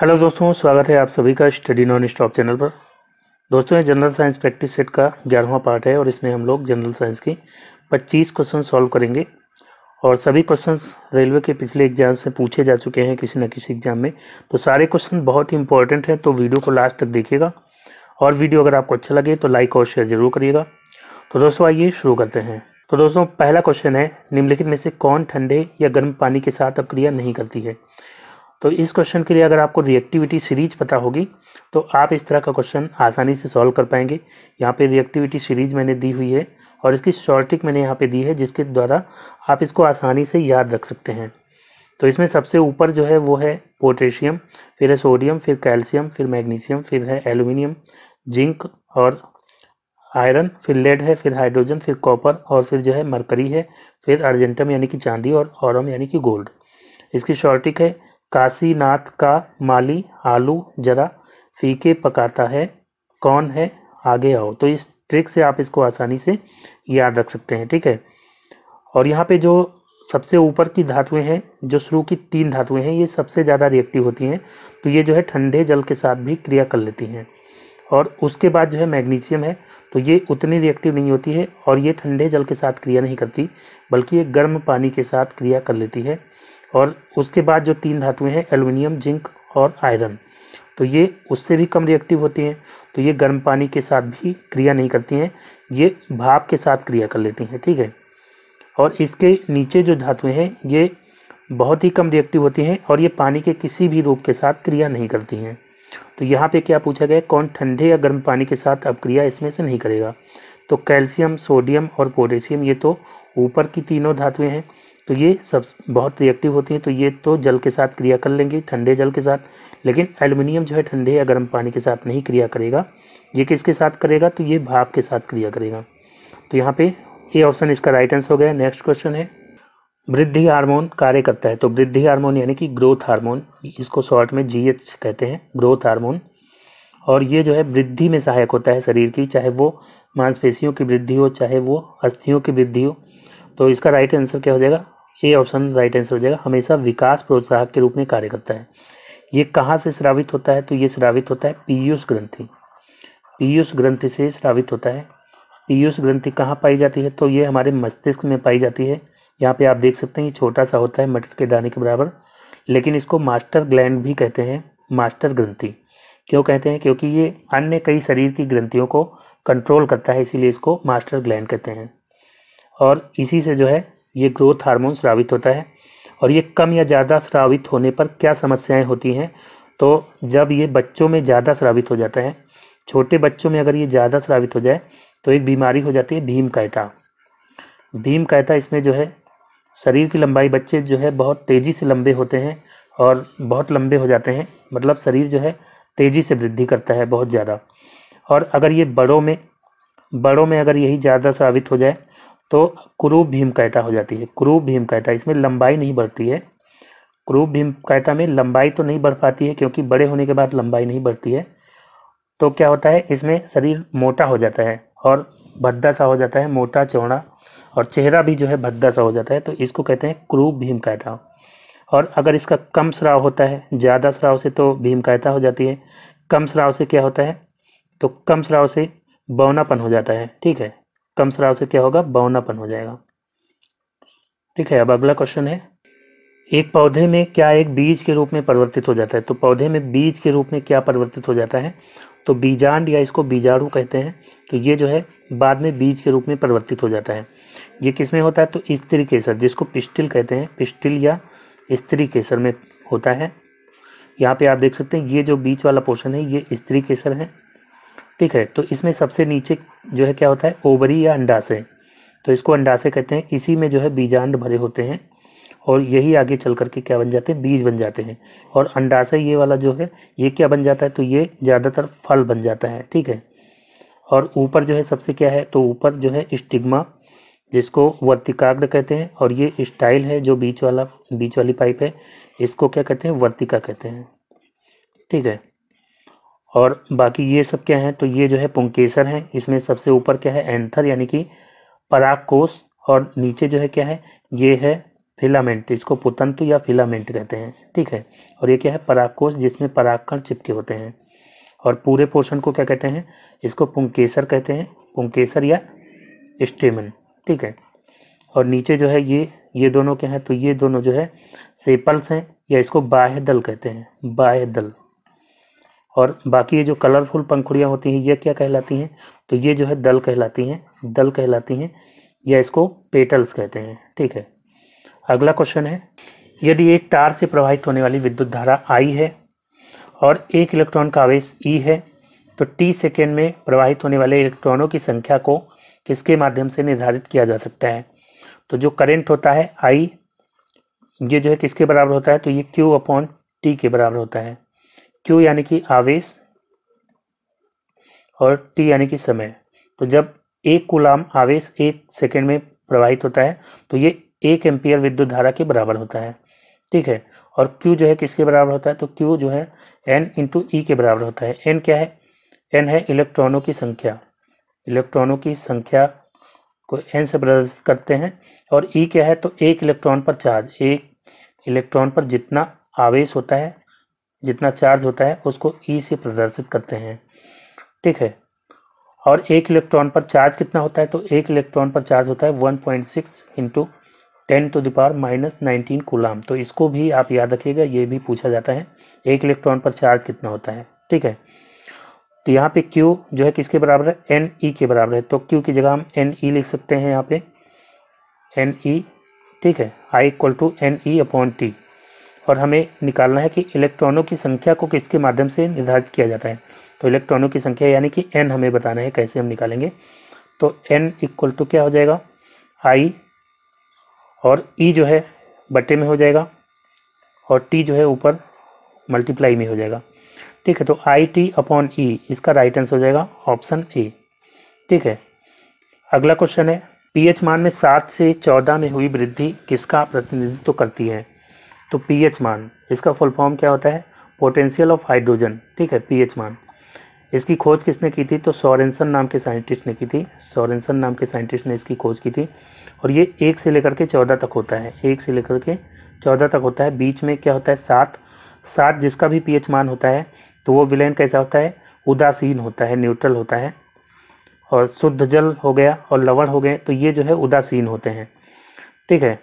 hello दोस्तों स्वागत है आप सभी का स्टडी नॉन स्टॉप चैनल पर दोस्तों ये जनरल साइंस प्रैक्टिस सेट का ग्यारहवा पार्ट है और इसमें हम लोग जनरल साइंस के 25 क्वेश्चन सॉल्व करेंगे और सभी क्वेश्चंस रेलवे के पिछले एग्जाम से पूछे जा चुके हैं किसी न किसी एग्जाम में तो सारे क्वेश्चन बहुत ही इंपॉर्टेंट हैं तो वीडियो को लास्ट तक देखिएगा और वीडियो अगर आपको अच्छा लगे तो लाइक और शेयर ज़रूर करिएगा तो दोस्तों आइए शुरू करते हैं तो दोस्तों पहला क्वेश्चन है निम्नलिखित में से कौन ठंडे या गर्म पानी के साथ अपक्रिया नहीं करती है तो इस क्वेश्चन के लिए अगर आपको रिएक्टिविटी सीरीज पता होगी तो आप इस तरह का क्वेश्चन आसानी से सॉल्व कर पाएंगे यहाँ पे रिएक्टिविटी सीरीज मैंने दी हुई है और इसकी शॉर्टिक मैंने यहाँ पे दी है जिसके द्वारा आप इसको आसानी से याद रख सकते हैं तो इसमें सबसे ऊपर जो है वो है पोटेशियम फिर है सोडियम फिर कैल्शियम फिर मैग्नीशियम फिर है एलुमिनियम जिंक और आयरन फिर लेड है फिर हाइड्रोजन फिर कॉपर और फिर जो है मरकरी है फिर अर्जेंटम यानी कि चांदी और औरम यानी कि गोल्ड इसकी शॉर्टिक है काशीनाथ का माली आलू जरा फीके पकाता है कौन है आगे आओ तो इस ट्रिक से आप इसको आसानी से याद रख सकते हैं ठीक है और यहाँ पे जो सबसे ऊपर की धातुएं हैं जो शुरू की तीन धातुएं हैं ये सबसे ज़्यादा रिएक्टिव होती हैं तो ये जो है ठंडे जल के साथ भी क्रिया कर लेती हैं और उसके बाद जो है मैग्नीशियम है तो ये उतनी रिएक्टिव नहीं होती है और ये ठंडे जल के साथ क्रिया नहीं करती बल्कि ये गर्म पानी के साथ क्रिया कर लेती है और उसके बाद जो तीन धातुएं हैं एल्युमिनियम जिंक और आयरन तो ये उससे भी कम रिएक्टिव होती हैं तो ये गर्म पानी के साथ भी क्रिया नहीं करती हैं ये भाप के साथ क्रिया कर लेती हैं ठीक है और इसके नीचे जो धातुएं हैं ये बहुत ही कम रिएक्टिव होती हैं और ये पानी के किसी भी रूप के साथ क्रिया नहीं करती हैं तो यहाँ पर क्या पूछा गया कौन ठंडे या गर्म पानी के साथ अब क्रिया इसमें से नहीं करेगा तो कैल्शियम सोडियम और पोटेशियम ये तो ऊपर की तीनों धातुएं हैं तो ये सब बहुत रिएक्टिव होती हैं तो ये तो जल के साथ क्रिया कर लेंगे ठंडे जल के साथ लेकिन एल्युमिनियम जो है ठंडे या गर्म पानी के साथ नहीं क्रिया करेगा ये किसके साथ करेगा तो ये भाप के साथ क्रिया करेगा तो यहाँ पे ये ऑप्शन इसका राइट आंसर हो गया नेक्स्ट क्वेश्चन है वृद्धि हार्मोन कार्य करता है तो वृद्धि हार्मोन यानी कि ग्रोथ हार्मोन इसको शॉर्ट में जी कहते हैं ग्रोथ हार्मोन और ये जो है वृद्धि में सहायक होता है शरीर की चाहे वो मांसपेशियों की वृद्धि हो चाहे वो अस्थियों की वृद्धि हो तो इसका राइट आंसर क्या हो जाएगा ए ऑप्शन राइट आंसर हो जाएगा हमेशा विकास प्रोत्साहक के रूप में कार्य करता है ये कहाँ से श्रावित होता है तो ये श्रावित होता है पीयूष ग्रंथि पीयूष ग्रंथि से श्रावित होता है पीयूष ग्रंथि कहाँ पाई जाती है तो ये हमारे मस्तिष्क में पाई जाती है यहाँ पे आप देख सकते हैं ये छोटा सा होता है मटर के दाने के बराबर लेकिन इसको मास्टर ग्लैंड भी कहते हैं मास्टर ग्रंथि क्यों कहते हैं क्योंकि ये अन्य कई शरीर की ग्रंथियों को कंट्रोल करता है इसीलिए इसको मास्टर ग्लैंड कहते हैं और इसी से जो है ये ग्रोथ हार्मोन स्रावित होता है और ये कम या ज़्यादा स्रावित होने पर क्या समस्याएं होती हैं तो जब ये बच्चों में ज़्यादा स्रावित हो जाता है छोटे बच्चों में अगर ये ज़्यादा स्रावित हो जाए तो एक बीमारी हो जाती है भीम कायता भीम कायता इसमें जो है शरीर की लंबाई बच्चे जो है बहुत तेज़ी से लंबे होते हैं और बहुत लंबे हो जाते हैं मतलब शरीर जो है तेज़ी से वृद्धि करता है बहुत ज़्यादा और अगर ये बड़ों में बड़ों में अगर यही ज़्यादा साबित हो जाए तो क्रूप भीम कायता हो जाती है क्रूप भीम कायता इसमें लंबाई नहीं बढ़ती है क्रूप भीम कायता में लंबाई तो नहीं बढ़ पाती है क्योंकि बड़े होने के बाद लंबाई नहीं बढ़ती है तो क्या होता है इसमें शरीर मोटा हो जाता है और भद्दा सा हो जाता है मोटा चौड़ा और चेहरा भी जो है भद्दा सा हो जाता है तो इसको कहते हैं क्रूप भीम कायता और अगर इसका कम स्राव होता है ज़्यादा स्राव से तो भीम कायता हो जाती है कम स्राव से क्या होता है तो कम स्राव से बौनापन हो जाता है ठीक है कम स्राव से क्या होगा बौनापन हो जाएगा ठीक है अब अगला क्वेश्चन है एक पौधे में क्या एक बीज के रूप में परिवर्तित हो जाता है तो पौधे में बीज के रूप में क्या परिवर्तित हो जाता है तो बीजांड या इसको बीजाणु कहते हैं तो ये जो है बाद में बीज के रूप में परिवर्तित हो जाता है ये किस में होता है तो स्त्री केसर जिसको पिस्टिल कहते हैं पिस्टिल या स्त्री केसर में होता है यहाँ पे आप देख सकते हैं ये जो बीच वाला पोर्शन है ये स्त्री केसर है ठीक है तो इसमें सबसे नीचे जो है क्या होता है ओवरी या अंडाशय तो इसको अंडाशय कहते हैं इसी में जो है बीजांड भरे होते हैं और यही आगे चल करके क्या बन जाते हैं बीज बन जाते हैं और अंडाशय ये वाला जो है ये क्या बन जाता है तो ये ज़्यादातर फल बन जाता है ठीक है और ऊपर जो है सबसे क्या है तो ऊपर जो है स्टिग्मा जिसको वर्तिकाग्र कहते हैं और ये स्टाइल है जो बीच वाला बीच वाली पाइप है इसको क्या कहते हैं वर्तिका कहते हैं ठीक है और बाकी ये सब क्या है तो ये जो है पुंकेसर हैं इसमें सबसे ऊपर क्या है एंथर यानी कि पराग कोष और नीचे जो है क्या है ये है फिलामेंट इसको पुतंतु या फिलामेंट कहते हैं ठीक है और ये क्या है परागकोश जिसमें परागकण चिपके होते हैं और पूरे पोर्शन को क्या कहते हैं इसको पुंकेसर कहते हैं पुंकेसर या स्टेमन ठीक है और नीचे जो है ये ये दोनों क्या हैं तो ये दोनों जो है सेपल्स हैं या इसको बाह्य दल कहते हैं बाह्य दल और बाकी ये जो कलरफुल पंखुड़ियाँ होती हैं ये क्या कहलाती हैं तो ये जो है दल कहलाती हैं दल कहलाती हैं या इसको पेटल्स कहते हैं ठीक है अगला क्वेश्चन है यदि एक तार से प्रवाहित होने वाली विद्युत धारा आई है और एक इलेक्ट्रॉन का आवेश ई e है तो टी सेकेंड में प्रवाहित होने वाले इलेक्ट्रॉनों की संख्या को किसके माध्यम से निर्धारित किया जा सकता है तो जो करेंट होता है आई ये जो है किसके बराबर होता है तो ये क्यू अपॉन टी के बराबर होता है क्यू यानी कि आवेश और टी यानी कि समय तो जब एक गुलाम आवेश एक सेकेंड में प्रवाहित होता है तो ये एक एम्पियर विद्युत धारा के बराबर होता है ठीक है और Q जो है किसके बराबर होता है तो Q जो है एन इंटू ई के बराबर होता है एन क्या है एन है इलेक्ट्रॉनों की संख्या इलेक्ट्रॉनों की संख्या को एन से प्रदर्शित करते हैं और ई e क्या है तो एक इलेक्ट्रॉन पर चार्ज एक इलेक्ट्रॉन पर जितना आवेश होता है जितना चार्ज होता है उसको ई e से प्रदर्शित करते हैं ठीक है और एक इलेक्ट्रॉन पर चार्ज कितना होता है तो एक इलेक्ट्रॉन पर चार्ज होता है one point six into ten to the power minus nineteen coulomb तो इसको भी आप याद रखिएगा ये भी पूछा जाता है एक इलेक्ट्रॉन पर चार्ज कितना होता है ठीक है तो यहाँ पे क्यू जो है किसके बराबर है एन ई e के बराबर है तो क्यू की जगह हम एन ई e लिख सकते हैं यहाँ पे एन ई ठीक है I equal to N E upon T और हमें निकालना है कि इलेक्ट्रॉनों की संख्या को किसके माध्यम से निर्धारित किया जाता है तो इलेक्ट्रॉनों की संख्या यानी कि एन हमें बताना है कैसे हम निकालेंगे तो एन इक्वल टू क्या हो जाएगा आई और ई e जो है बटे में हो जाएगा और टी जो है ऊपर मल्टीप्लाई में हो जाएगा ठीक है तो आई टी अपॉन ई इसका राइट आंसर हो जाएगा ऑप्शन ए ठीक है अगला क्वेश्चन है पीएच मान में सात से चौदह में हुई वृद्धि किसका प्रतिनिधित्व करती है तो पीएच मान इसका फुल फॉर्म क्या होता है पोटेंशियल ऑफ हाइड्रोजन ठीक है पीएच मान इसकी खोज किसने की थी तो सोरेंसन नाम के साइंटिस्ट ने की थी सोरेंसन नाम के साइंटिस्ट ने इसकी खोज की थी और ये एक से लेकर के चौदह तक होता है एक से लेकर के चौदह तक होता है बीच में क्या होता है सात सात जिसका भी पीएच मान होता है तो वो विलयन कैसा होता है उदासीन होता है न्यूट्रल होता है और शुद्ध जल हो गया और लवण हो गए तो ये जो है उदासीन होते हैं ठीक है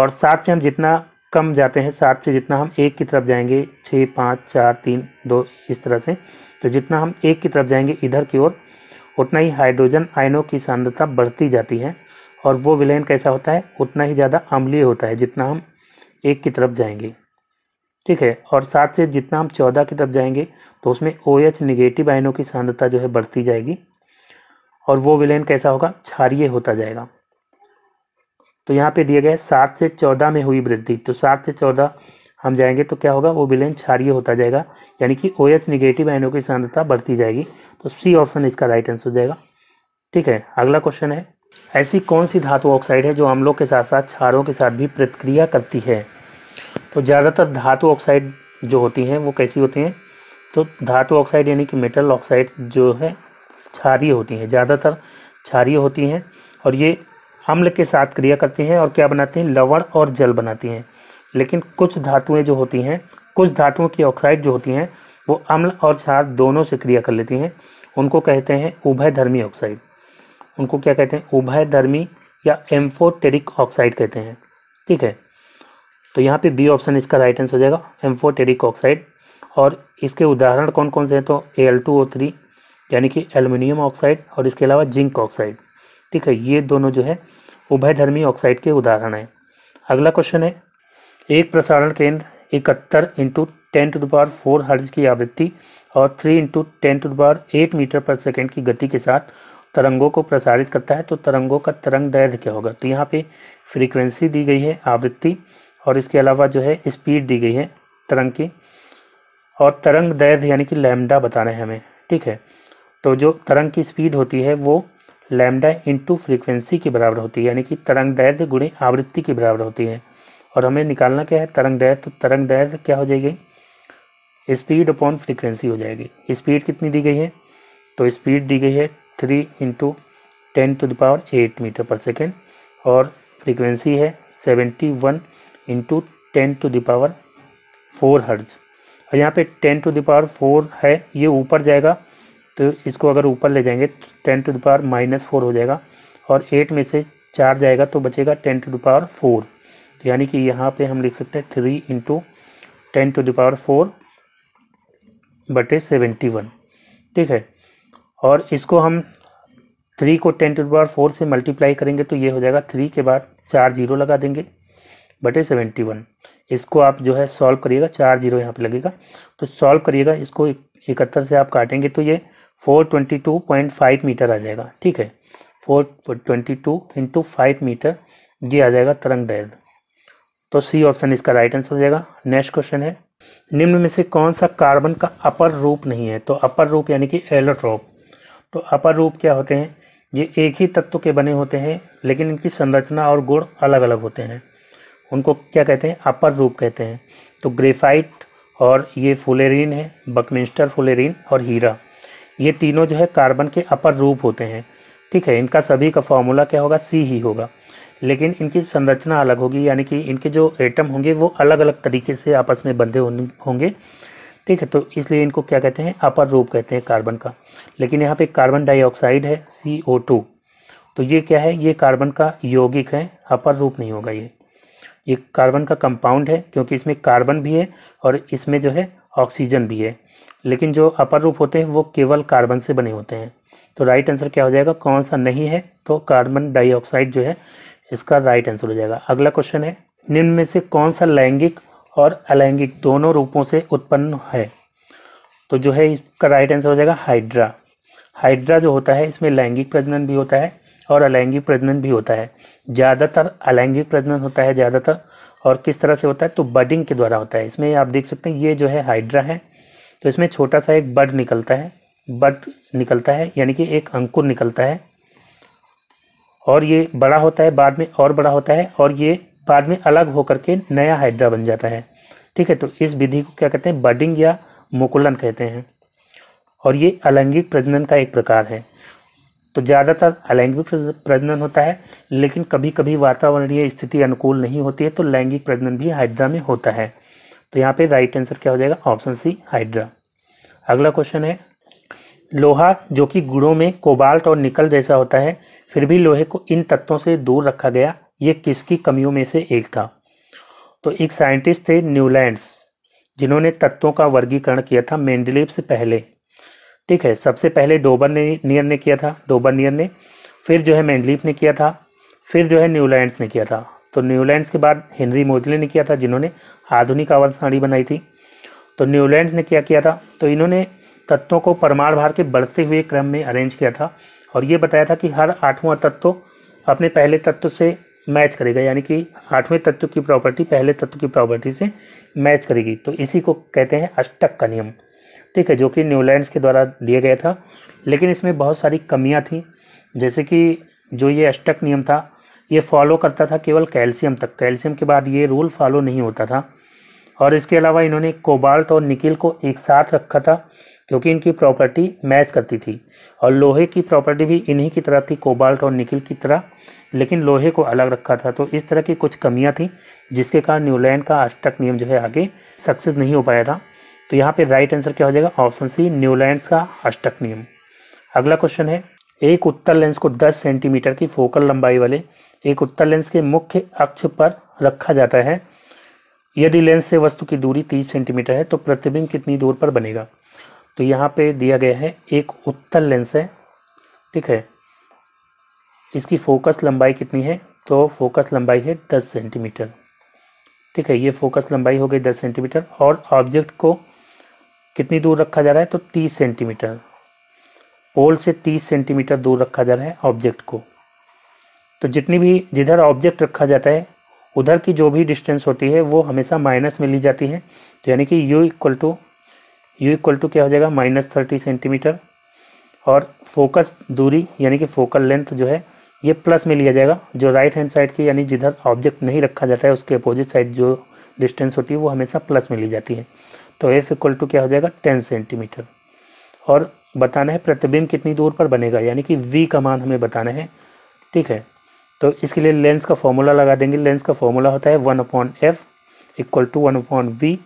और सात से हम जितना कम जाते हैं सात से जितना हम एक की तरफ जाएंगे छः पाँच चार तीन दो इस तरह से तो जितना हम एक की तरफ जाएंगे इधर की ओर उतना ही हाइड्रोजन आयनों की सांद्रता बढ़ती जाती है और वो विलयन कैसा होता है उतना ही ज़्यादा अम्लीय होता है जितना हम एक की तरफ जाएंगे ठीक है और साथ से जितना हम चौदह की तरफ जाएंगे तो उसमें ओ एच निगेटिव आयनों की सांद्रता जो है बढ़ती जाएगी और वो विलयन कैसा होगा क्षारिय होता जाएगा तो यहाँ पे दिया गया है सात से चौदह में हुई वृद्धि तो सात से चौदह हम जाएंगे तो क्या होगा वो विलयन क्षारिय होता जाएगा यानी कि ओ एच निगेटिव आयनों की सांद्रता बढ़ती जाएगी तो सी ऑप्शन इसका राइट आंसर हो जाएगा ठीक है अगला क्वेश्चन है ऐसी कौन सी धातु ऑक्साइड है जो अम्लों के साथ साथ क्षारों के साथ भी प्रतिक्रिया करती है तो ज़्यादातर धातु ऑक्साइड जो होती हैं वो कैसी होती हैं तो धातु ऑक्साइड यानी कि मेटल ऑक्साइड जो है क्षारीय होती हैं ज़्यादातर क्षारिय होती हैं और ये अम्ल के साथ क्रिया करती हैं और क्या बनाती हैं लवण और जल बनाती हैं लेकिन कुछ धातुएं जो होती हैं कुछ धातुओं की ऑक्साइड जो होती हैं वो अम्ल और क्षार दोनों से क्रिया कर लेती हैं उनको कहते हैं उभयधर्मी ऑक्साइड उनको क्या कहते हैं उभयधर्मी या एम्फोटेरिक ऑक्साइड कहते हैं ठीक है तो यहाँ पे बी ऑप्शन इसका राइट आंसर हो जाएगा एम्फोटेरिक ऑक्साइड और इसके उदाहरण कौन कौन से हैं तो एल यानी कि एल्युमिनियम ऑक्साइड और इसके अलावा जिंक ऑक्साइड ठीक है ये दोनों जो है उभयधर्मी ऑक्साइड के उदाहरण हैं अगला क्वेश्चन है एक प्रसारण केंद्र इकहत्तर into ten to the power four hertz की आवृत्ति और three into ten to the power eight metre per second की गति के साथ तरंगों को प्रसारित करता है तो तरंगों का तरंग दैर्ध क्या होगा तो यहाँ पे फ्रीक्वेंसी दी गई है आवृत्ति और इसके अलावा जो है स्पीड दी गई है तरंग की और तरंग दैर्ध यानी कि बता बताना है हमें ठीक है तो जो तरंग की स्पीड होती है वो लैम्डा इंटू फ्रीक्वेंसी के बराबर होती है यानी कि तरंग दैर्ध्य गुणे आवृत्ति के बराबर होती है और हमें निकालना क्या है तरंग दैर्ध्य तो तरंग दैर्ध्य क्या हो जाएगी स्पीड अपॉन फ्रीक्वेंसी हो जाएगी स्पीड कितनी दी गई है तो स्पीड दी गई है three into ten to the power eight metre per second और फ्रीक्वेंसी है seventy one into ten to the power four hertz और यहाँ पे ten to the power four है ये ऊपर जाएगा तो इसको अगर ऊपर ले जाएंगे तो ten to the power minus four हो जाएगा और एट में से चार जाएगा तो बचेगा ten to the power four तो यानी कि यहाँ पे हम लिख सकते हैं three into ten to the power four बटे सेवेंटी वन ठीक है और इसको हम थ्री को टेन टू पावर फोर से मल्टीप्लाई करेंगे तो ये हो जाएगा थ्री के बाद चार जीरो लगा देंगे बटे सेवेंटी वन इसको आप जो है सॉल्व करिएगा चार जीरो यहाँ पे लगेगा तो सॉल्व करिएगा इसको इकहत्तर से आप काटेंगे तो ये 422.5 मीटर आ जाएगा ठीक है 422 twenty two into five metre ये आ जाएगा तरंग दैर्घ तो सी ऑप्शन इसका राइट आंसर हो जाएगा नेक्स्ट क्वेश्चन है निम्न में से कौन सा कार्बन का अपर रूप नहीं है तो अपर रूप यानी कि एलोट्रोप तो अपर रूप क्या होते हैं ये एक ही तत्व के बने होते हैं लेकिन इनकी संरचना और गुण अलग अलग होते हैं उनको क्या कहते हैं अपर रूप कहते हैं तो ग्रेफाइट और ये फुलेरिन है बकमिंस्टर फुलेरिन और हीरा ये तीनों जो है कार्बन के अपर रूप होते हैं ठीक है इनका सभी का फॉर्मूला क्या होगा सी ही होगा लेकिन इनकी संरचना अलग होगी यानी कि इनके जो एटम होंगे वो अलग अलग तरीके से आपस में बंधे होंगे ठीक है तो इसलिए इनको क्या कहते हैं अपर रूप कहते हैं कार्बन का लेकिन यहाँ पे कार्बन डाइऑक्साइड है सी ओ टू तो ये क्या है ये कार्बन का यौगिक है अपर रूप नहीं होगा ये ये कार्बन का कंपाउंड है क्योंकि इसमें कार्बन भी है और इसमें जो है ऑक्सीजन भी है लेकिन जो अपर रूप होते हैं वो केवल कार्बन से बने होते हैं तो राइट आंसर क्या हो जाएगा कौन सा नहीं है तो कार्बन डाइऑक्साइड जो है इसका राइट आंसर हो जाएगा अगला क्वेश्चन है निम्न में से कौन सा लैंगिक और अलैंगिक दोनों रूपों से उत्पन्न है तो जो है इसका राइट आंसर हो जाएगा हाइड्रा हाइड्रा जो होता है इसमें लैंगिक प्रजनन भी होता है और अलैंगिक प्रजनन भी होता है ज़्यादातर अलैंगिक प्रजनन होता है ज़्यादातर और किस तरह से होता है तो बडिंग के द्वारा होता है इसमें आप देख सकते हैं ये जो है हाइड्रा है तो इसमें छोटा सा एक बड निकलता है बड निकलता है यानी कि एक अंकुर निकलता है और ये बड़ा होता है बाद में और बड़ा होता है और ये बाद में अलग होकर के नया हाइड्रा बन जाता है ठीक है तो इस विधि को क्या कहते हैं बडिंग या मुकुलन कहते हैं और ये अलैंगिक प्रजनन का एक प्रकार है तो ज़्यादातर अलैंगिक प्रजनन होता है लेकिन कभी कभी वातावरणीय स्थिति अनुकूल नहीं होती है तो लैंगिक प्रजनन भी हाइड्रा में होता है तो यहाँ पे राइट आंसर क्या हो जाएगा ऑप्शन सी हाइड्रा अगला क्वेश्चन है लोहा जो कि गुड़ों में कोबाल्ट और निकल जैसा होता है फिर भी लोहे को इन तत्वों से दूर रखा गया ये किसकी कमियों में से एक था तो एक साइंटिस्ट थे न्यूलैंड्स जिन्होंने तत्वों का वर्गीकरण किया था मेंडलिव से पहले ठीक है सबसे पहले डोबर ने नियर ने किया था डोबर नियर ने फिर जो है मैंडलीफ ने किया था फिर जो है न्यूलैंड्स ने किया था तो न्यूलैंड्स के बाद हेनरी मोजले ने किया था जिन्होंने आधुनिक आवन साड़ी बनाई थी तो न्यूलैंड ने क्या किया था तो इन्होंने तत्वों को परमाणु भार के बढ़ते हुए क्रम में अरेंज किया था और ये बताया था कि हर आठवां तत्व अपने पहले तत्व से मैच करेगा यानी कि आठवें तत्व की प्रॉपर्टी पहले तत्व की प्रॉपर्टी से मैच करेगी तो इसी को कहते हैं अष्टक का नियम ठीक है जो कि न्यूलैंड्स के द्वारा दिया गया था लेकिन इसमें बहुत सारी कमियाँ थी जैसे कि जो ये अष्टक नियम था ये फॉलो करता था केवल कैल्शियम तक कैल्शियम के बाद ये रूल फॉलो नहीं होता था और इसके अलावा इन्होंने कोबाल्ट और निकिल को एक साथ रखा था क्योंकि इनकी प्रॉपर्टी मैच करती थी और लोहे की प्रॉपर्टी भी इन्हीं की तरह थी कोबाल्ट और निकिल की तरह लेकिन लोहे को अलग रखा था तो इस तरह की कुछ कमियाँ थी जिसके कारण न्यूलैंड का अष्टक नियम जो है आगे सक्सेस नहीं हो पाया था तो यहाँ पे राइट आंसर क्या हो जाएगा ऑप्शन सी न्यूलैंड का अष्टक नियम अगला क्वेश्चन है एक उत्तर लेंस को 10 सेंटीमीटर की फोकल लंबाई वाले एक उत्तर लेंस के मुख्य अक्ष पर रखा जाता है यदि लेंस से वस्तु की दूरी 30 सेंटीमीटर है तो प्रतिबिंब कितनी दूर पर बनेगा तो यहाँ पे दिया गया है एक उत्तर लेंस है ठीक है इसकी फोकस लंबाई कितनी है तो फोकस लंबाई है 10 सेंटीमीटर ठीक है ये फोकस लंबाई हो गई 10 सेंटीमीटर और ऑब्जेक्ट को कितनी दूर रखा जा रहा है तो 30 सेंटीमीटर पोल से 30 सेंटीमीटर दूर रखा जा रहा है ऑब्जेक्ट को तो जितनी भी जिधर ऑब्जेक्ट रखा जाता है उधर की जो भी डिस्टेंस होती है वो हमेशा माइनस में ली जाती है तो यानी कि u equal to U equal to क्या हो जाएगा माइनस थर्टी सेंटीमीटर और फोकस दूरी यानी कि फोकल लेंथ जो है ये प्लस में लिया जाएगा जो राइट हैंड साइड की यानी जिधर ऑब्जेक्ट नहीं रखा जाता है उसके अपोजिट साइड जो डिस्टेंस होती है वो हमेशा प्लस में ली जाती है तो एस इक्वल टू क्या हो जाएगा टेन सेंटीमीटर और बताना है प्रतिबिंब कितनी दूर पर बनेगा यानी कि वी का मान हमें बताना है ठीक है तो इसके लिए लेंस का फॉर्मूला लगा देंगे लेंस का फॉर्मूला होता है one upon F equal to one upon V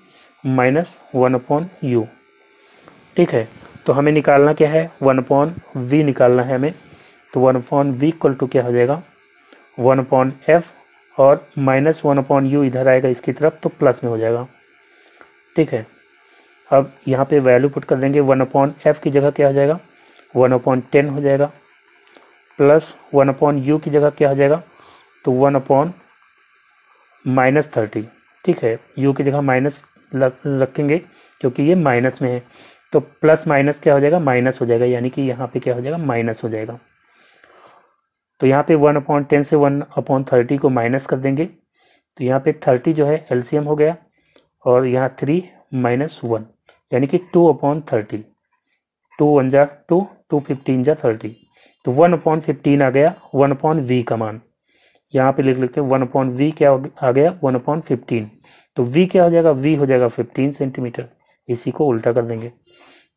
minus one upon U ठीक है तो हमें निकालना क्या है वन अपॉन वी निकालना है हमें तो one upon V equal to क्या हो जाएगा वन अपॉन एफ और माइनस वन अपॉन यू इधर आएगा इसकी तरफ तो प्लस में हो जाएगा ठीक है अब यहाँ पे वैल्यू पुट कर देंगे वन अपॉन एफ की जगह क्या हो जाएगा वन अपॉन टेन हो जाएगा प्लस वन अपॉन यू की जगह क्या हो जाएगा तो वन अपॉन माइनस थर्टी ठीक है यू की जगह माइनस रखेंगे क्योंकि ये माइनस में है तो प्लस माइनस क्या हो जाएगा माइनस हो जाएगा यानी कि यहाँ पे क्या हो जाएगा माइनस हो जाएगा तो यहाँ पे वन अपॉन टेन से वन अपॉन थर्टी को माइनस कर देंगे तो यहाँ पे थर्टी जो है एलसीएम हो गया और यहाँ थ्री माइनस वन यानी कि two upon thirty two one जा टू टू फिफ्टीन जा थर्टी तो वन अपॉन फिफ्टीन आ गया वन अपॉन वी का मान यहाँ पे लिख लेते हैं वन अपॉन वी क्या आ गया वन अपॉन फिफ्टीन तो वी क्या हो जाएगा वी हो जाएगा फिफ्टीन सेंटीमीटर इसी को उल्टा कर देंगे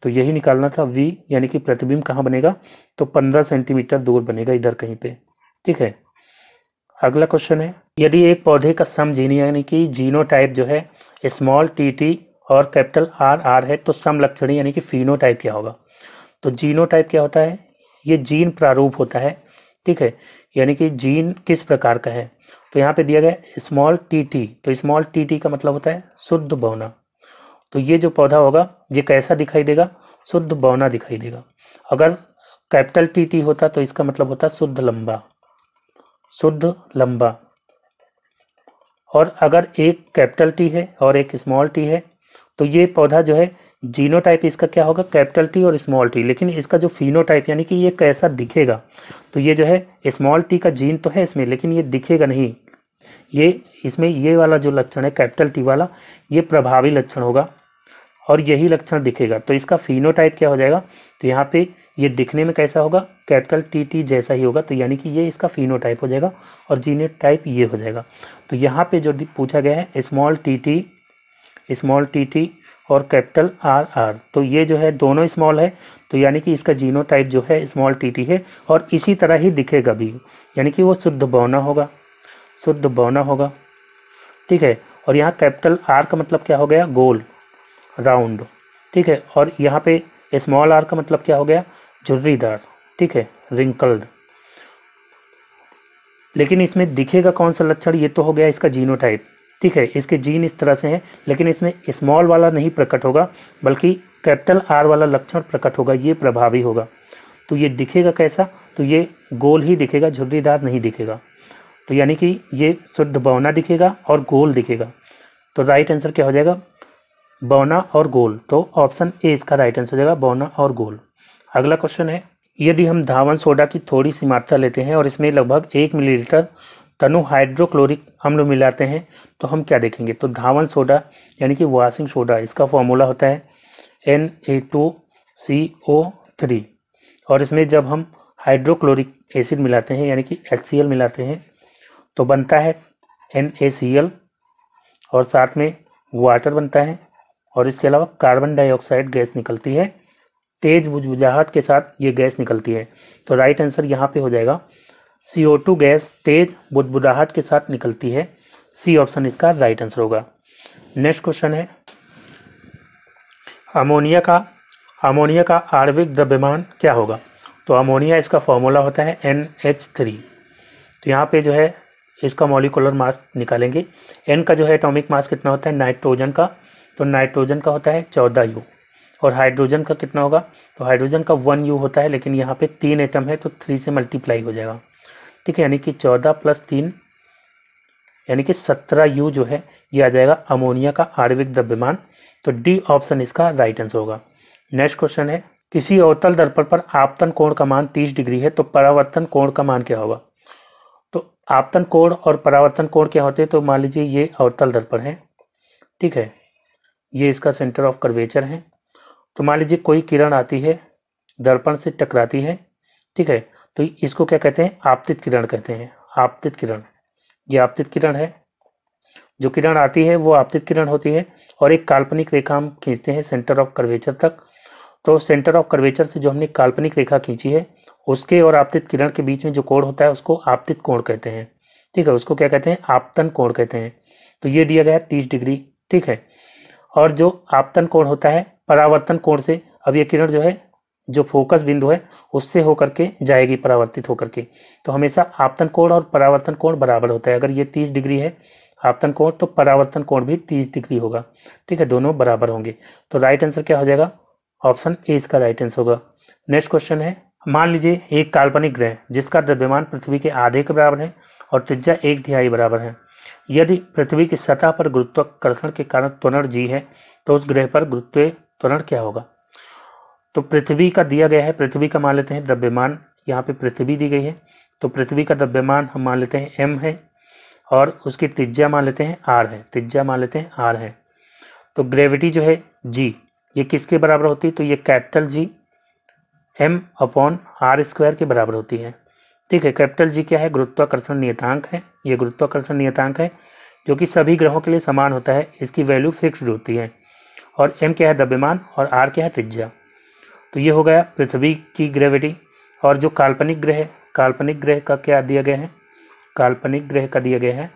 तो यही निकालना था वी यानी कि प्रतिबिंब कहाँ बनेगा तो पंद्रह सेंटीमीटर दूर बनेगा इधर कहीं पे ठीक है अगला क्वेश्चन है यदि एक पौधे का सम जीनी यानी कि जीनोटाइप जो है स्मॉल टी टी और कैपिटल आर आर है तो लक्षणी यानी कि फिनो टाइप क्या होगा तो जीनो टाइप क्या होता है ये जीन प्रारूप होता है ठीक है यानी कि जीन किस प्रकार का है तो यहाँ पे दिया गया स्मॉल टी टी तो स्मॉल टी टी का मतलब होता है शुद्ध बौना तो ये जो पौधा होगा ये कैसा दिखाई देगा शुद्ध बौना दिखाई देगा अगर कैपिटल टी टी होता तो इसका मतलब होता शुद्ध लंबा शुद्ध लंबा और अगर एक कैपिटल टी है और एक स्मॉल टी है तो ये पौधा जो है जीनोटाइप इसका क्या होगा कैपिटल टी और स्मॉल टी लेकिन इसका जो फिनोटाइप यानी कि ये कैसा दिखेगा तो ये जो है स्मॉल टी का जीन तो है इसमें लेकिन ये दिखेगा नहीं ये इसमें ये वाला जो लक्षण है कैपिटल टी वाला ये प्रभावी लक्षण होगा और यही लक्षण दिखेगा तो इसका फिनोटाइप क्या हो जाएगा तो यहाँ पे ये दिखने में कैसा होगा कैपिटल टी टी जैसा ही होगा तो यानी कि ये इसका फिनोटाइप हो जाएगा और जीनोटाइप ये हो जाएगा तो यहाँ पे जो पूछा गया है small T T small T T और कैपिटल आर आर तो ये जो है दोनों स्मॉल है तो यानी कि इसका जीनो टाइप जो है स्मॉल टी टी है और इसी तरह ही दिखेगा भी यानी कि वो शुद्ध बौना होगा शुद्ध बौना होगा ठीक है और यहाँ कैपिटल आर का मतलब क्या हो गया गोल राउंड ठीक है और यहाँ पे स्मॉल आर का मतलब क्या हो गया झुर्रीदार ठीक है रिंकल्ड लेकिन इसमें दिखेगा कौन सा लक्षण ये तो हो गया इसका जीनोटाइप ठीक है इसके जीन इस तरह से हैं लेकिन इसमें स्मॉल वाला नहीं प्रकट होगा बल्कि कैपिटल आर वाला लक्षण प्रकट होगा ये प्रभावी होगा तो ये दिखेगा कैसा तो ये गोल ही दिखेगा झुर्रीदार नहीं दिखेगा तो यानी कि ये शुद्ध बौना दिखेगा और गोल दिखेगा तो राइट आंसर क्या हो जाएगा बौना और गोल तो ऑप्शन ए इसका राइट आंसर हो जाएगा बौना और गोल अगला क्वेश्चन है यदि हम धावन सोडा की थोड़ी सी मात्रा लेते हैं और इसमें लगभग एक मिलीलीटर तनु हाइड्रोक्लोरिक हम लोग मिलाते हैं तो हम क्या देखेंगे तो धावन सोडा यानी कि वाशिंग सोडा इसका फॉर्मूला होता है N A two C O three और इसमें जब हम हाइड्रोक्लोरिक एसिड मिलाते हैं यानी कि एच सी एल मिलाते हैं तो बनता है एन ए सी एल और साथ में वाटर बनता है और इसके अलावा कार्बन डाइऑक्साइड गैस निकलती है तेज बुझबुझाहट के साथ ये गैस निकलती है तो राइट आंसर यहाँ पे हो जाएगा सी ओ टू गैस तेज बुदबुदाहट के साथ निकलती है सी ऑप्शन इसका राइट आंसर होगा नेक्स्ट क्वेश्चन है अमोनिया का अमोनिया का आर्विक द्रव्यमान क्या होगा तो अमोनिया इसका फॉर्मूला होता है एन एच थ्री तो यहाँ पे जो है इसका मॉलिकुलर मास निकालेंगे एन का जो है एटॉमिक मास कितना होता है नाइट्रोजन का तो नाइट्रोजन का होता है चौदह यू और हाइड्रोजन का कितना होगा तो हाइड्रोजन का वन यू होता है लेकिन यहाँ पे तीन एटम है तो थ्री से मल्टीप्लाई हो जाएगा ठीक है यानी कि चौदह प्लस तीन यानी कि सत्रह यू जो है ये आ जाएगा अमोनिया का आर्विक द्रव्यमान तो डी ऑप्शन इसका राइट आंसर होगा नेक्स्ट क्वेश्चन है किसी अवतल दर्पण पर आपतन कोण का मान तीस डिग्री है तो परावर्तन कोण का मान क्या होगा तो आपतन कोण और परावर्तन कोण क्या होते हैं तो मान लीजिए ये अवतल दर्पण है ठीक है ये इसका सेंटर ऑफ कर्वेचर है तो मान लीजिए कोई किरण आती है दर्पण से टकराती है ठीक है तो इसको क्या कहते हैं आपतित किरण कहते हैं आपतित किरण ये आपतित किरण है जो किरण आती है वो आपतित किरण होती है और एक काल्पनिक रेखा हम खींचते हैं सेंटर ऑफ कर्वेचर तक तो सेंटर ऑफ कर्वेचर से जो हमने काल्पनिक रेखा खींची है उसके और आपतित किरण के बीच में जो कोण होता है उसको आपतित कोण कहते हैं ठीक है उसको क्या कहते हैं आपतन कोण कहते हैं तो ये दिया गया तीस डिग्री ठीक है और जो आपतन कोण होता है परावर्तन कोण से अब ये किरण जो है जो फोकस बिंदु है उससे होकर के जाएगी परावर्तित होकर के तो हमेशा आपतन कोण और परावर्तन कोण बराबर होता है अगर ये तीस डिग्री है आपतन कोण तो परावर्तन कोण भी तीस डिग्री होगा ठीक है दोनों बराबर होंगे तो राइट आंसर क्या हो जाएगा ऑप्शन ए इसका राइट आंसर होगा नेक्स्ट क्वेश्चन है मान लीजिए एक काल्पनिक ग्रह जिसका द्रव्यमान पृथ्वी के आधे के बराबर है और त्रिज्या एक तिहाई बराबर है यदि पृथ्वी की सतह पर गुरुत्वाकर्षण के कारण त्वरण जी है तो उस ग्रह पर गुरुत्व त्वरण क्या होगा तो पृथ्वी का दिया गया है पृथ्वी का मान लेते हैं द्रव्यमान यहाँ पे पृथ्वी दी गई है तो पृथ्वी का द्रव्यमान हम मान लेते हैं एम है और उसकी त्रिज्या मान लेते हैं आर है त्रिज्या मान लेते हैं आर है तो ग्रेविटी जो है जी ये किसके बराबर होती है तो ये capital G M upon R square के बराबर होती है ठीक है कैपिटल जी क्या है गुरुत्वाकर्षण नियतांक है ये गुरुत्वाकर्षण नियतांक है जो कि सभी ग्रहों के लिए समान होता है इसकी वैल्यू फिक्स्ड होती है और एम क्या है द्रव्यमान और आर क्या है त्रिज्या तो ये हो गया पृथ्वी की ग्रेविटी और जो काल्पनिक ग्रह काल्पनिक ग्रह का क्या दिया गया है काल्पनिक ग्रह का दिया गया है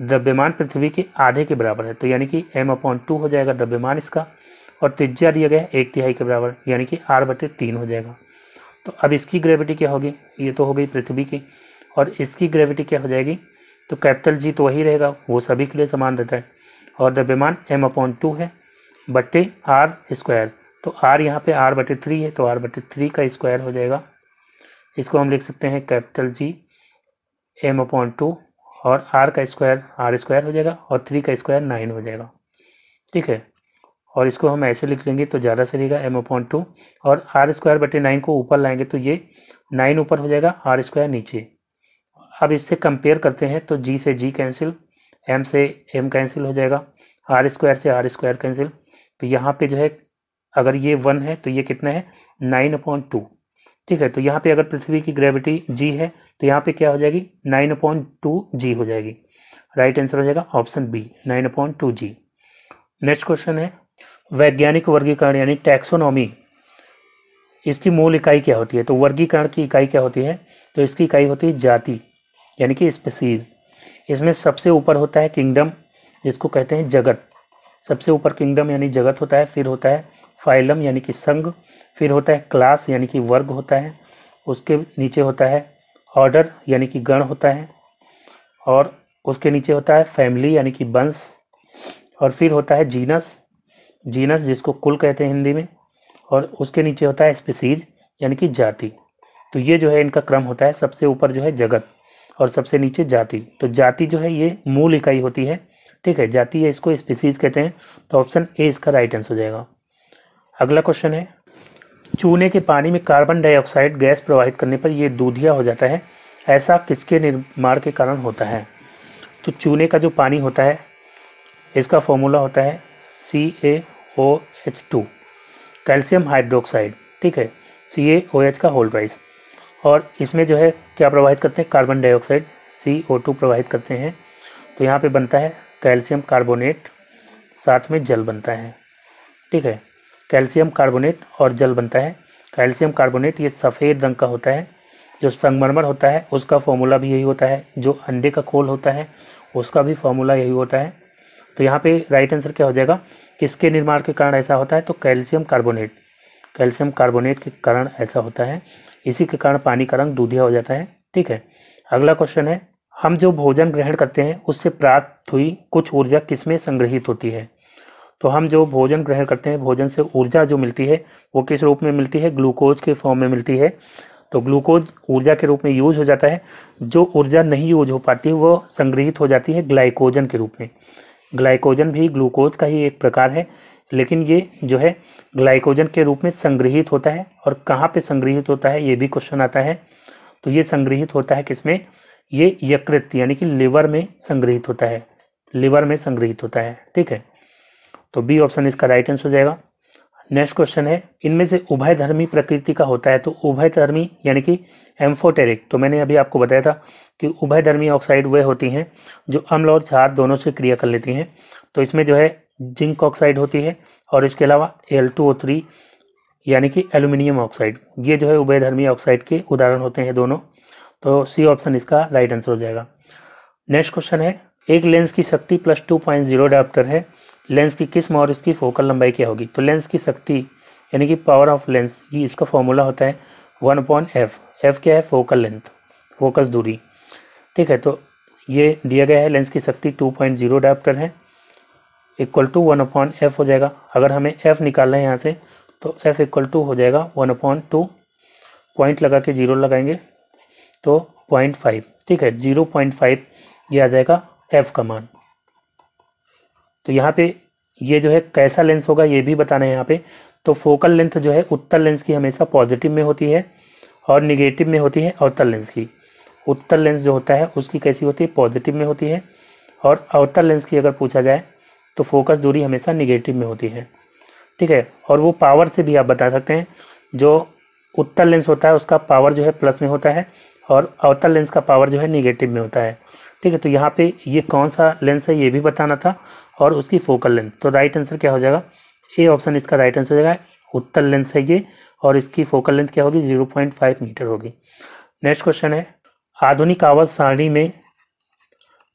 द्रव्यमान पृथ्वी के आधे के बराबर है तो यानी कि एम अपॉन टू हो जाएगा द्रव्यमान इसका और त्रिज्या दिया गया है एक तिहाई के बराबर यानी कि आर बटे तीन हो जाएगा तो अब इसकी ग्रेविटी क्या होगी ये तो हो गई पृथ्वी की और इसकी ग्रेविटी क्या हो जाएगी तो कैपिटल जी तो वही रहेगा वो सभी के लिए समान रहता है और द्रव्यमान एम अपॉन टू है बट्टे आर स्क्वायर तो आर यहाँ पे आर बटे थ्री है तो आर बटे थ्री का स्क्वायर हो जाएगा इसको हम लिख सकते हैं capital G M upon two और आर का स्क्वायर आर स्क्वायर हो जाएगा और थ्री का स्क्वायर नाइन हो जाएगा ठीक है और इसको हम ऐसे लिख लेंगे तो ज़्यादा से रहेगा एम अपॉन टू और आर स्क्वायर बटे नाइन को ऊपर लाएंगे तो ये नाइन ऊपर हो जाएगा आर स्क्वायर नीचे अब इससे कंपेयर करते हैं तो जी से जी कैंसिल एम से एम कैंसिल हो जाएगा आर स्क्वायर से आर स्क्वायर कैंसिल तो यहाँ पे जो है अगर ये वन है तो ये कितना है नाइन अपॉइंट टू ठीक है तो यहाँ पे अगर पृथ्वी की ग्रेविटी जी है तो यहाँ पे क्या हो जाएगी नाइन अपॉइंट टू जी हो जाएगी राइट आंसर हो जाएगा option B nine upon two G next question है वैज्ञानिक वर्गीकरण यानी टैक्सोनॉमी इसकी मूल इकाई क्या होती है तो वर्गीकरण की इकाई क्या होती है तो इसकी इकाई होती है जाति यानी कि स्पेसीज इसमें सबसे ऊपर होता है किंगडम जिसको कहते हैं जगत सबसे ऊपर किंगडम यानी जगत होता है फिर होता है फाइलम यानी कि संघ फिर होता है क्लास यानी कि वर्ग होता है उसके नीचे होता है ऑर्डर यानी कि गण होता है और उसके नीचे होता है फैमिली यानी कि वंश और फिर होता है जीनस जीनस जिसको कुल कहते हैं हिंदी में और उसके नीचे होता है स्पेसीज यानी कि जाति तो ये जो है इनका क्रम होता है सबसे ऊपर जो है जगत और सबसे नीचे जाति तो जाति जो है ये मूल इकाई होती है ठीक है जाति है इसको स्पीसीज कहते हैं तो ऑप्शन ए इसका राइट आंसर हो जाएगा अगला क्वेश्चन है चूने के पानी में कार्बन डाइऑक्साइड गैस प्रवाहित करने पर यह दूधिया हो जाता है ऐसा किसके निर्माण के कारण होता है तो चूने का जो पानी होता है इसका फॉर्मूला होता है C A O H two calcium hydroxide ठीक है सी ए ओ एच का होल प्राइस और इसमें जो है क्या प्रवाहित करते हैं carbon dioxide C O two प्रवाहित करते हैं तो यहाँ पे बनता है कैल्शियम कार्बोनेट साथ में जल बनता है ठीक है कैल्शियम कार्बोनेट और जल बनता है कैल्शियम कार्बोनेट ये सफ़ेद रंग का होता है जो संगमरमर होता है उसका फॉर्मूला भी यही होता है जो अंडे का खोल होता है उसका भी फॉर्मूला यही होता है तो यहाँ पे राइट आंसर क्या हो जाएगा किसके निर्माण के कारण ऐसा होता है तो कैल्शियम कार्बोनेट कैल्शियम कार्बोनेट के कारण ऐसा होता है इसी के कारण पानी का रंग दूधिया हो जाता है ठीक है अगला क्वेश्चन है हम जो भोजन ग्रहण करते हैं उससे प्राप्त हुई कुछ ऊर्जा किसमें संग्रहित होती है तो हम जो भोजन ग्रहण करते हैं भोजन से ऊर्जा जो मिलती है वो किस रूप में मिलती है ग्लूकोज के फॉर्म में मिलती है तो ग्लूकोज ऊर्जा के रूप में यूज हो जाता है जो ऊर्जा नहीं यूज हो पाती वो संग्रहित हो जाती है ग्लाइकोजन के रूप में ग्लाइकोजन भी ग्लूकोज का ही एक प्रकार है लेकिन ये जो है ग्लाइकोजन के रूप में संग्रहित होता है और कहाँ पे संग्रहित होता है ये भी क्वेश्चन आता है तो ये संग्रहित होता है किसमें ये यकृत यानी कि लिवर में संग्रहित होता है लिवर में संग्रहित होता है ठीक है तो बी ऑप्शन इसका राइट आंसर हो जाएगा नेक्स्ट क्वेश्चन है इनमें से उभय धर्मी प्रकृति का होता है तो उभय धर्मी यानी कि एम्फोटेरिक तो मैंने अभी आपको बताया था कि उभय धर्मी ऑक्साइड वह होती हैं जो अम्ल और क्षार दोनों से क्रिया कर लेती हैं तो इसमें जो है जिंक ऑक्साइड होती है और इसके अलावा एल टू ओ थ्री यानी कि एल्यूमिनियम ऑक्साइड ये जो है धर्मी ऑक्साइड के उदाहरण होते हैं दोनों तो सी ऑप्शन इसका राइट आंसर हो जाएगा नेक्स्ट क्वेश्चन है एक लेंस की शक्ति plus two point zero dioptre है लेंस की किस्म और इसकी फोकल लंबाई क्या होगी तो लेंस की शक्ति यानी कि पावर ऑफ लेंस ये इसका फॉर्मूला होता है वन अपॉन एफ एफ क्या है फोकल लेंथ फोकस दूरी ठीक है तो ये दिया गया है लेंस की शक्ति टू पॉइंट जीरो डाप्टर है equal to one upon F हो जाएगा अगर हमें एफ निकालना है यहाँ से तो एफ इक्वल टू हो जाएगा वन अपॉन टू पॉइंट लगा के जीरो लगाएंगे तो पॉइंट फाइव ठीक है जीरो पॉइंट फाइव ये आ जाएगा एफ का मान तो यहाँ पे ये जो है कैसा लेंस होगा ये भी बताना है यहाँ पे तो फोकल लेंथ जो है उत्तर लेंस की हमेशा पॉजिटिव में होती है और निगेटिव में होती है अवतर लेंस की उत्तर लेंस जो होता है उसकी कैसी होती है पॉजिटिव में होती है और अवतर लेंस की अगर पूछा जाए तो फोकस दूरी हमेशा निगेटिव में होती है ठीक है और वो पावर से भी आप बता सकते हैं जो उत्तर लेंस होता है उसका पावर जो है प्लस में होता है और अवतर लेंस का पावर जो है निगेटिव में होता है ठीक है तो यहाँ पे ये कौन सा लेंस है ये भी बताना था और उसकी फोकल लेंथ तो राइट आंसर क्या हो जाएगा ए ऑप्शन इसका राइट आंसर हो जाएगा उत्तर लेंस है ये और इसकी फोकल लेंथ क्या होगी जीरो पॉइंट फाइव मीटर होगी नेक्स्ट क्वेश्चन है आधुनिक आवाज सारणी में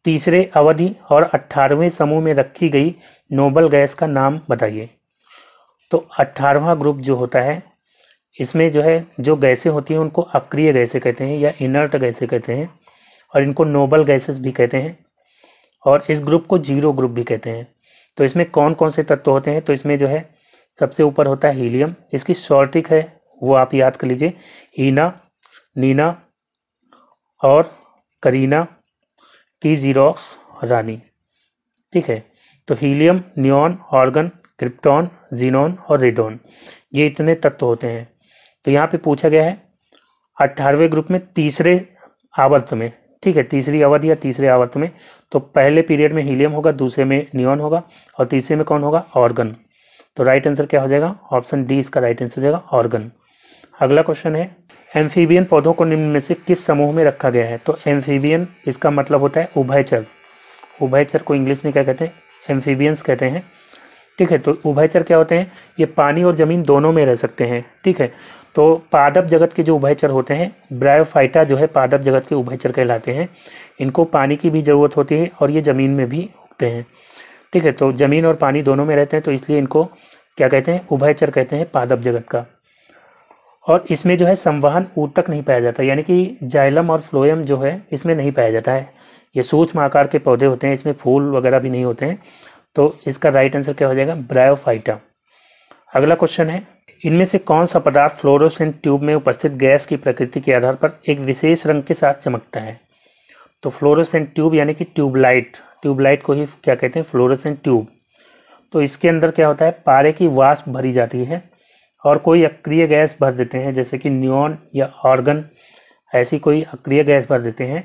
तीसरे अवधि और अट्ठारहवें समूह में रखी गई नोबल गैस का नाम बताइए तो अट्ठारहवा ग्रुप जो होता है इसमें जो है जो गैसें होती हैं उनको अक्रिय गैसें कहते हैं या इनर्ट गैसें कहते हैं और इनको नोबल गैसेस भी कहते हैं और इस ग्रुप को जीरो ग्रुप भी कहते हैं तो इसमें कौन कौन से तत्व होते हैं तो इसमें जो है सबसे ऊपर होता है हीलियम इसकी शॉर्टिक है वो आप याद कर लीजिए हीना नीना और करीना टी जीरोक्स रानी ठीक है तो helium neon argon krypton xenon और रेडोन ये इतने तत्व होते हैं तो यहाँ पे पूछा गया है अट्ठारहवें ग्रुप में तीसरे आवर्त में ठीक है तीसरी अवध या तीसरे आवर्त में तो पहले पीरियड में हीलियम होगा दूसरे में नियॉन होगा और तीसरे में कौन होगा ऑर्गन तो राइट आंसर क्या हो जाएगा ऑप्शन डी इसका राइट आंसर हो जाएगा ऑर्गन अगला क्वेश्चन है एम्फीबियन पौधों को निम्न में से किस समूह में रखा गया है तो एम्फीबियन इसका मतलब होता है उभयचर उभयचर को इंग्लिश में क्या कहते हैं एम्फीबियंस कहते हैं ठीक है तो उभयचर क्या होते हैं ये पानी और ज़मीन दोनों में रह सकते हैं ठीक है तो पादप जगत के जो उभयचर होते हैं ब्रायोफाइटा जो है पादप जगत के उभयचर कहलाते हैं इनको पानी की भी ज़रूरत होती है और ये ज़मीन में भी उगते हैं ठीक है तो ज़मीन और पानी दोनों में रहते हैं तो इसलिए इनको क्या कहते हैं उभयचर कहते हैं पादप जगत का और इसमें जो है संवहन ऊतक नहीं पाया जाता यानी कि जाइलम और फ्लोयम जो है इसमें नहीं पाया जाता है ये सूक्ष्म आकार के पौधे होते हैं इसमें फूल वगैरह भी नहीं होते हैं तो इसका राइट आंसर क्या हो जाएगा ब्रायोफाइटा अगला क्वेश्चन है इनमें से कौन सा पदार्थ फ्लोरोसेंट ट्यूब में उपस्थित गैस की प्रकृति के आधार पर एक विशेष रंग के साथ चमकता है तो फ्लोरोसेंट ट्यूब यानी कि ट्यूबलाइट ट्यूबलाइट को ही क्या कहते हैं फ्लोरोसेंट ट्यूब तो इसके अंदर क्या होता है पारे की वाष्प भरी जाती है और कोई अक्रिय गैस भर देते हैं जैसे कि न्यून या ऑर्गन ऐसी कोई अक्रिय गैस भर देते हैं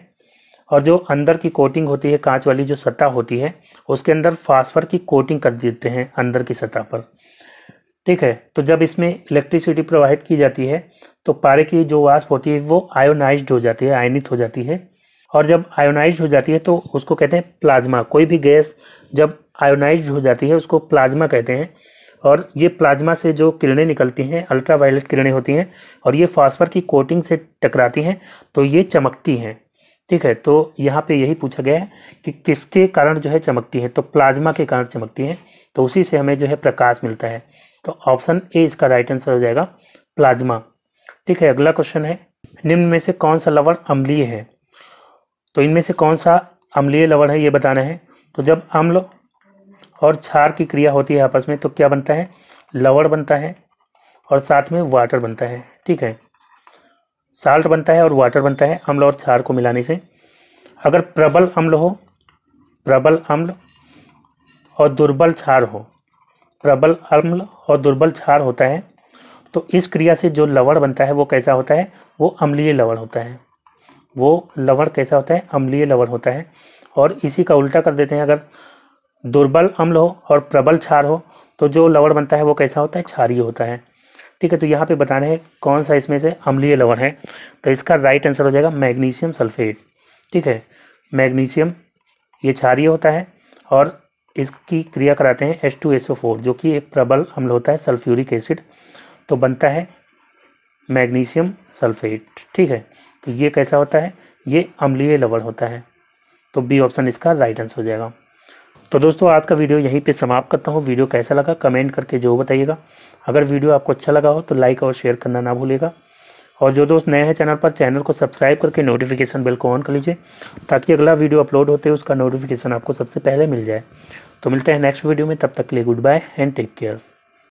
और जो अंदर की कोटिंग होती है कांच वाली जो सतह होती है उसके अंदर फास्फर की कोटिंग कर देते हैं अंदर की सतह पर ठीक है तो जब इसमें इलेक्ट्रिसिटी प्रोवाइड की जाती है तो पारे की जो वास्प होती है वो आयोनाइज हो जाती है आयनित हो जाती है और जब आयोनाइज हो जाती है तो उसको कहते हैं प्लाज्मा कोई भी गैस जब आयोनाइज हो जाती है उसको प्लाज्मा कहते हैं और ये प्लाज्मा से जो किरणें निकलती हैं अल्ट्रावायलेट किरणें होती हैं और ये फॉस्फर की कोटिंग से टकराती हैं तो ये चमकती हैं ठीक है तो यहाँ पे यही पूछा गया है कि किसके कारण जो है चमकती है तो प्लाज्मा के कारण चमकती है तो उसी से हमें जो है प्रकाश मिलता है तो ऑप्शन ए इसका राइट आंसर हो जाएगा प्लाज्मा ठीक है अगला क्वेश्चन है निम्न में से कौन सा लवण अम्लीय है तो इनमें से कौन सा अम्लीय लवण है ये बताना है तो जब अम्ल और क्षार की क्रिया होती है आपस में तो क्या बनता है लवण बनता है और साथ में वाटर बनता है ठीक है साल्ट बनता है और वाटर बनता है अम्ल और क्षार को मिलाने से अगर प्रबल अम्ल हो प्रबल अम्ल और दुर्बल क्षार हो प्रबल अम्ल और दुर्बल क्षार होता है तो इस क्रिया से जो लवण बनता है वो कैसा होता है वो अम्लीय लवण होता है वो लवण कैसा होता है अम्लीय लवण होता है और इसी का उल्टा कर देते हैं अगर दुर्बल अम्ल हो और प्रबल क्षार हो तो जो लवण बनता है वो कैसा होता है क्षारीय होता है ठीक है तो यहाँ पे बताना है कौन सा इसमें से अम्लीय लवण है तो इसका राइट आंसर हो जाएगा मैग्नीशियम सल्फेट ठीक है मैग्नीशियम ये क्षारीय होता है और इसकी क्रिया कराते हैं H two S O four जो कि एक प्रबल अम्ल होता है सल्फ्यूरिक एसिड तो बनता है मैग्नीशियम सल्फेट ठीक है तो ये कैसा होता है ये अम्लीय लवण होता है तो बी ऑप्शन इसका राइट आंसर हो जाएगा तो दोस्तों आज का वीडियो यहीं पे समाप्त करता हूँ वीडियो कैसा लगा कमेंट करके जो बताइएगा अगर वीडियो आपको अच्छा लगा हो तो लाइक और शेयर करना ना भूलेगा और जो दोस्त नए हैं चैनल पर चैनल को सब्सक्राइब करके नोटिफिकेशन बिल को ऑन कर लीजिए ताकि अगला वीडियो अपलोड होते उसका नोटिफिकेशन आपको सबसे पहले मिल जाए तो मिलते हैं नेक्स्ट वीडियो में तब तक के लिए good bye and take care